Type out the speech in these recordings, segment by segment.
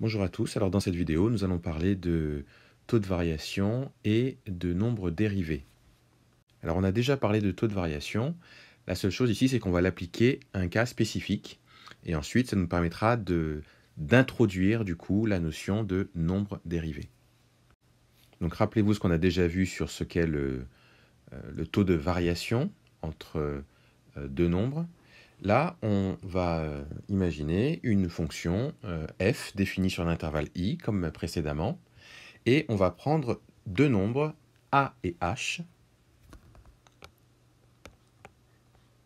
Bonjour à tous, alors dans cette vidéo nous allons parler de taux de variation et de nombre dérivé. Alors on a déjà parlé de taux de variation, la seule chose ici c'est qu'on va l'appliquer à un cas spécifique et ensuite ça nous permettra d'introduire du coup la notion de nombre dérivé. Donc rappelez-vous ce qu'on a déjà vu sur ce qu'est le, euh, le, taux de variation entre euh, deux nombres. Là, on va euh, imaginer une fonction euh, f définie sur l'intervalle i, comme précédemment, et on va prendre deux nombres a et h,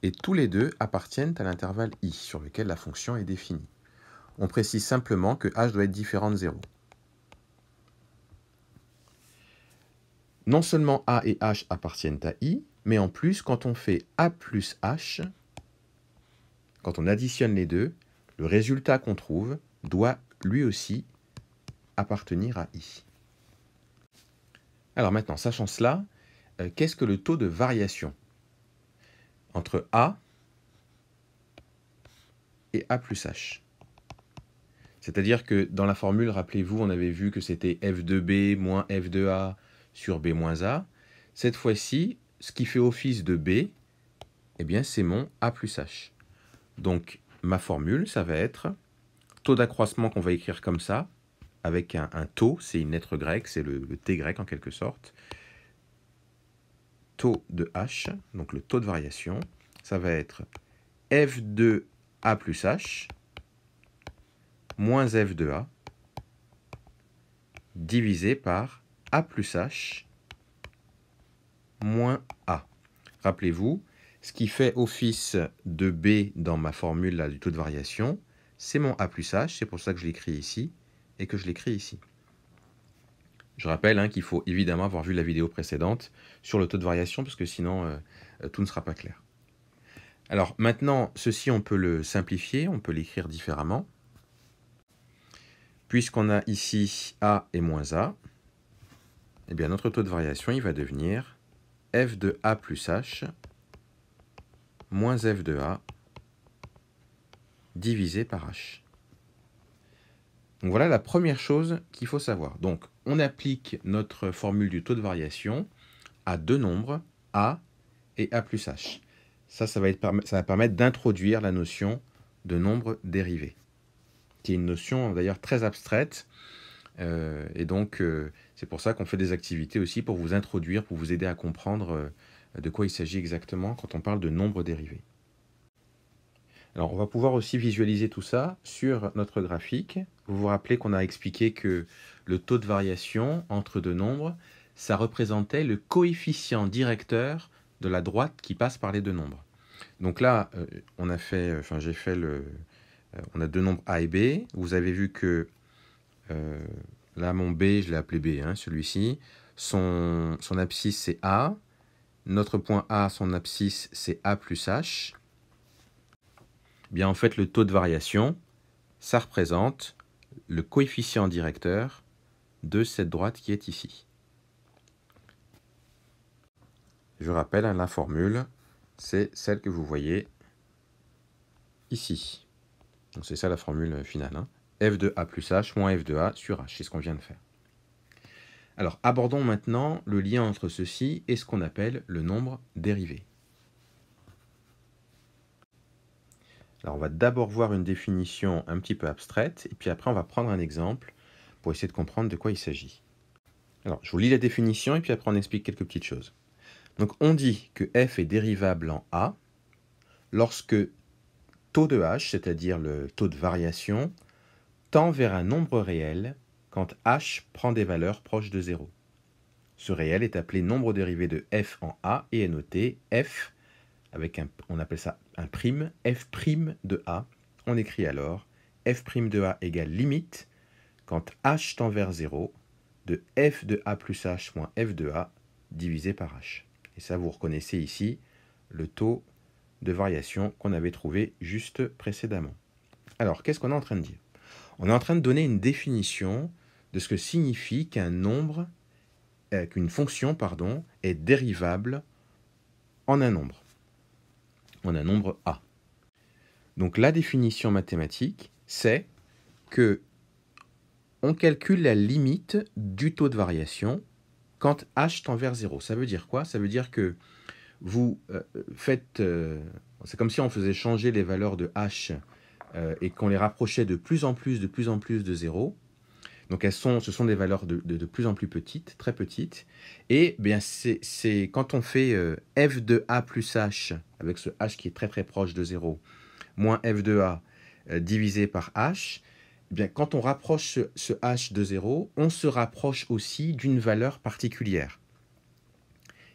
et tous les deux appartiennent à l'intervalle i sur lequel la fonction est définie. On précise simplement que h doit être différent de 0. Non seulement a et h appartiennent à i, mais en plus, quand on fait a plus h, quand on additionne les deux, le résultat qu'on trouve doit lui aussi appartenir à i. Alors maintenant, sachant cela, euh, qu'est-ce que le taux de variation entre a et a plus h C'est-à-dire que dans la formule, rappelez-vous, on avait vu que c'était f de b moins f de a sur b moins a. Cette fois-ci, ce qui fait office de b, eh bien c'est mon a plus h. Donc ma formule, ça va être taux d'accroissement qu'on va écrire comme ça, avec un, taux, c'est une lettre grecque, c'est le, le, t grec en quelque sorte. Taux de h, donc le taux de variation, ça va être f de a plus h moins f de a divisé par a plus h moins a. Rappelez-vous, ce qui fait office de B dans ma formule du taux de variation, c'est mon A plus H, c'est pour ça que je l'écris ici et que je l'écris ici. Je rappelle hein, qu'il faut évidemment avoir vu la vidéo précédente sur le taux de variation, parce que sinon euh, euh, tout ne sera pas clair. Alors maintenant, ceci on peut le simplifier, on peut l'écrire différemment. Puisqu'on a ici A et moins A, eh bien notre taux de variation il va devenir f de A plus H moins f de a divisé par h. Donc voilà la première chose qu'il faut savoir. Donc on applique notre formule du taux de variation à deux nombres, a et a plus h. Ça, ça va, ça va permettre d'introduire la notion de nombre dérivé, qui est une notion d'ailleurs très abstraite. Euh, et donc, euh, c'est pour ça qu'on fait des activités aussi pour vous introduire, pour vous aider à comprendre euh, de quoi il s'agit exactement quand on parle de nombre dérivé. Alors on va pouvoir aussi visualiser tout ça sur notre graphique. Vous vous rappelez qu'on a expliqué que le taux de variation entre deux nombres, ça représentait le coefficient directeur de la droite qui passe par les deux nombres. Donc là, euh, on a fait, euh, enfin j'ai fait le, euh, on a deux nombres A et B. Vous avez vu que là mon B, je l'ai appelé B, hein, celui-ci. Son, son abscisse c'est A, notre point A, son abscisse, c'est A plus H, bien en fait le taux de variation, ça représente le coefficient directeur de cette droite qui est ici. Je rappelle, hein, la formule, c'est celle que vous voyez ici. Donc c'est ça la formule euh, finale. Hein. f de a plus h moins f de a sur h, c'est ce qu'on vient de faire. Alors abordons maintenant le lien entre ceci et ce qu'on appelle le nombre dérivé. Alors on va d'abord voir une définition un petit peu abstraite, et puis après on va prendre un exemple pour essayer de comprendre de quoi il s'agit. Alors je vous lis la définition, et puis après on explique quelques petites choses. Donc on dit que f est dérivable en a lorsque taux de h, c'est-à-dire le taux de variation, tend vers un nombre réel quand h prend des valeurs proches de 0. Ce réel est appelé nombre dérivé de f en a et est noté f, avec un, on appelle ça un prime, f' prime de a. On écrit alors f' prime de a égale limite quand h tend vers 0 de f de a plus h moins f de a divisé par h. Et ça, vous reconnaissez ici le taux de variation qu'on avait trouvé juste précédemment. Alors, qu'est-ce qu'on est en train de dire On est en train de donner une définition de ce que signifie qu'un nombre, euh, qu'une fonction, pardon, est dérivable en un nombre, en un nombre a. Donc la définition mathématique, c'est que on calcule la limite du taux de variation quand h tend vers 0. Ça veut dire quoi Ça veut dire que vous euh, faites... Euh, c'est comme si on faisait changer les valeurs de h et qu'on les rapprochait de plus en plus, de plus en plus de 0. Donc elles sont, ce sont des valeurs de, de, plus en plus petites, très petites. Et bien c'est quand on fait euh, f de a plus h, avec ce h qui est très très proche de 0, moins f de a euh, divisé par h, bien quand on rapproche ce, h de 0, on se rapproche aussi d'une valeur particulière.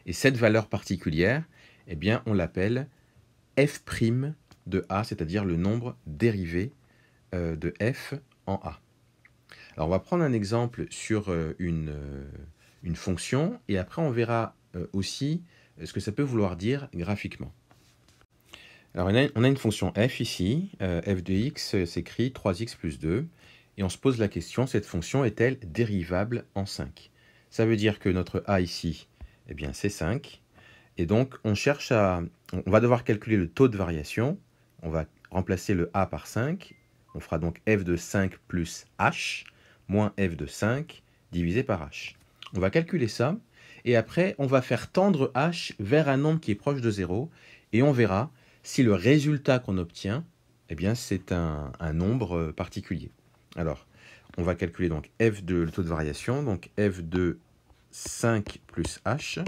Et cette valeur particulière, eh bien on l'appelle f' prime de a, c'est-à-dire le nombre dérivé euh, de f en a. Alors on va prendre un exemple sur euh, euh, une, fonction et après on verra euh, aussi ce que ça peut vouloir dire graphiquement. Alors on a une fonction f ici, f de x s'écrit 3x plus 2 et on se pose la question, cette fonction est-elle dérivable en 5 Ça veut dire que notre a ici, eh bien c'est 5 et donc on cherche à, on va devoir calculer le taux de variation, on va remplacer le a par 5, on fera donc f de 5 plus h moins f de 5 divisé par h. On va calculer ça, et après on va faire tendre h vers un nombre qui est proche de 0, et on verra si le résultat qu'on obtient, eh bien c'est un, nombre euh, particulier. Alors, on va calculer donc f de le taux de variation, donc f de 5 plus h,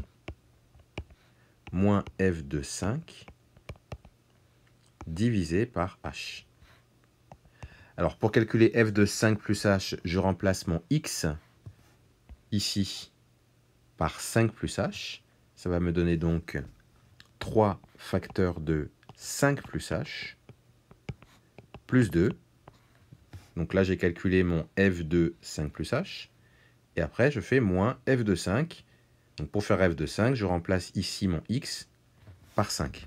moins f de 5, divisé par h. Alors pour calculer f de 5 plus h, je remplace mon x ici par 5 plus h. Ça va me donner donc 3 facteurs de 5 plus h plus 2. Donc là, j'ai calculé mon f de 5 plus h. Et après, je fais moins f de 5. Donc pour faire f de 5, je remplace ici mon x par 5.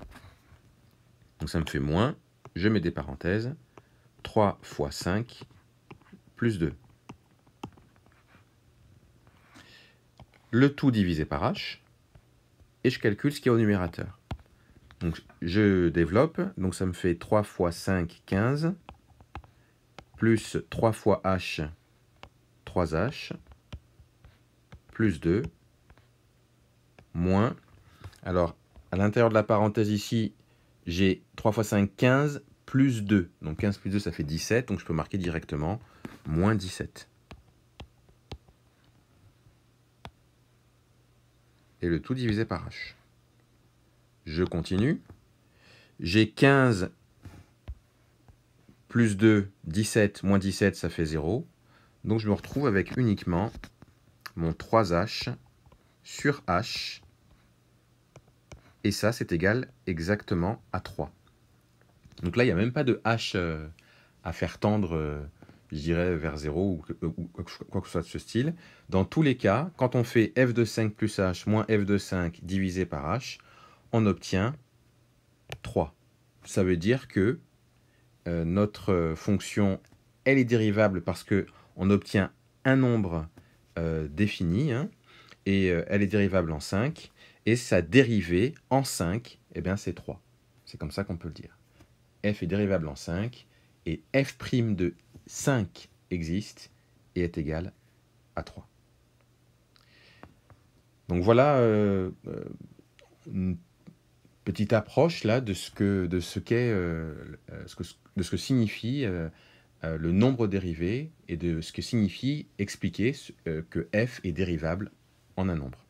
Donc ça me fait moins, je mets des parenthèses, 3 fois 5 plus 2. Le tout divisé par h, et je calcule ce qui est au numérateur. Donc je développe, donc ça me fait 3 fois 5, 15, plus 3 fois h, 3h, plus 2, moins, alors à l'intérieur de la parenthèse ici, j'ai 3 fois 5, 15, plus 2. Donc 15 plus 2, ça fait 17. Donc je peux marquer directement moins 17. Et le tout divisé par h. Je continue. J'ai 15 plus 2, 17, moins 17, ça fait 0. Donc je me retrouve avec uniquement mon 3h sur h. Et ça, c'est égal exactement à 3. Donc là, il n'y a même pas de h euh, à faire tendre, euh, je dirais, vers 0 ou, euh, quoi que ce soit de ce style. Dans tous les cas, quand on fait f de 5 plus h moins f de 5 divisé par h, on obtient 3. Ça veut dire que notre fonction, elle est dérivable parce qu'on obtient un nombre défini, hein, et elle est dérivable en 5, et sa dérivée en 5, eh bien c'est 3. C'est comme ça qu'on peut le dire f est dérivable en 5 et f' de 5 existe et est égal à 3. Donc voilà euh, euh, une petite approche là de ce que de ce qu'est euh, ce que, de ce que signifie le nombre dérivé et de ce que signifie expliquer que f est dérivable en un nombre.